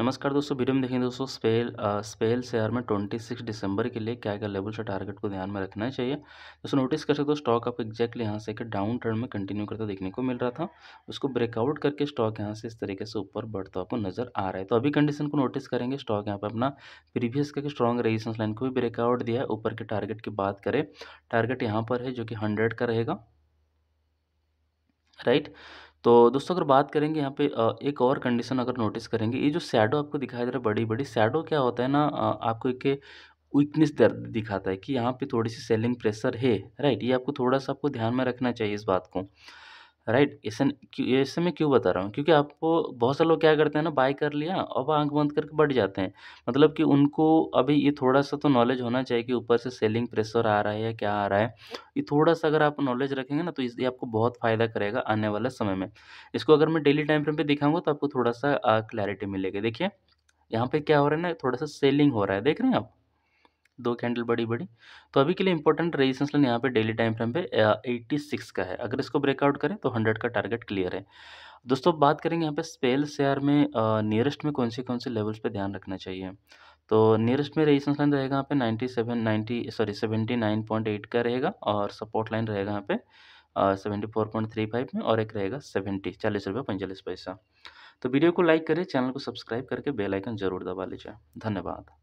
नमस्कार दोस्तों वीडियो में देखेंगे दोस्तों स्पेल आ, स्पेल शेयर में 26 दिसंबर के लिए क्या क्या लेवल से टारगेट को ध्यान में रखना चाहिए दोस्तों नोटिस कर सकते हो स्टॉक आप एक्जैक्टली यहाँ से डाउन ट्रेंड में कंटिन्यू करता देखने को मिल रहा था उसको ब्रेकआउट करके स्टॉक यहाँ से इस तरीके से ऊपर बढ़ता आपको नजर आ रहा है तो अभी कंडीशन को नोटिस करेंगे स्टॉक यहाँ पर अपना प्रीवियस का स्ट्रॉन्ग रेजिस्टेंस लाइन को भी ब्रेकआउट दिया है ऊपर के टारगेट की बात करें टारगेट यहाँ पर है जो कि हंड्रेड का रहेगा राइट right? तो दोस्तों अगर बात करेंगे यहाँ पे एक और कंडीशन अगर नोटिस करेंगे ये जो सैडो आपको दिखाई दे रहा है बड़ी बड़ी सैडो क्या होता है ना आपको एक वीकनेस दिखाता है कि यहाँ पे थोड़ी सी सेलिंग प्रेशर है राइट ये आपको थोड़ा सा आपको ध्यान में रखना चाहिए इस बात को राइट इस इससे मैं क्यों बता रहा हूँ क्योंकि आपको बहुत से लोग क्या करते हैं ना बाय कर लिया अब आंख बंद करके बढ़ जाते हैं मतलब कि उनको अभी ये थोड़ा सा तो नॉलेज होना चाहिए कि ऊपर से सेलिंग प्रेशर आ रहा है या क्या आ रहा है ये थोड़ा सा अगर आप नॉलेज रखेंगे ना तो इस ये आपको बहुत फ़ायदा करेगा आने वाले समय में इसको अगर मैं डेली टाइम फ्रेम पर दिखाऊंगा तो आपको थोड़ा सा क्लैरिटी मिलेगी देखिए यहाँ पर क्या हो रहा है ना थोड़ा सा सेलिंग हो रहा है देख रहे हैं आप दो कैंडल बड़ी बड़ी तो अभी के लिए इंपॉर्टेंट रेजिस्टेंस लाइन यहाँ पे डेली टाइम फ्रेम पे 86 का है अगर इसको ब्रेकआउट करें तो 100 का टारगेट क्लियर है दोस्तों बात करेंगे यहाँ पे स्पेल शेयर में नियरेस्ट में कौन से कौन से लेवल्स पे ध्यान रखना चाहिए तो नियरेस्ट में रेजिस्टेंस लाइन रहेगा यहाँ पे सेवन नाइन्टी सॉरी एट का रहेगा और सपोर्ट लाइन रहेगा यहाँ पे seventy four point three five में और एक रहेगा सेवेंटी चालीस रुपये पैंतालीस पैसा तो वीडियो को लाइक करें चैनल को सब्सक्राइब करके बेल आइकन जरूर दबा लीजिए धन्यवाद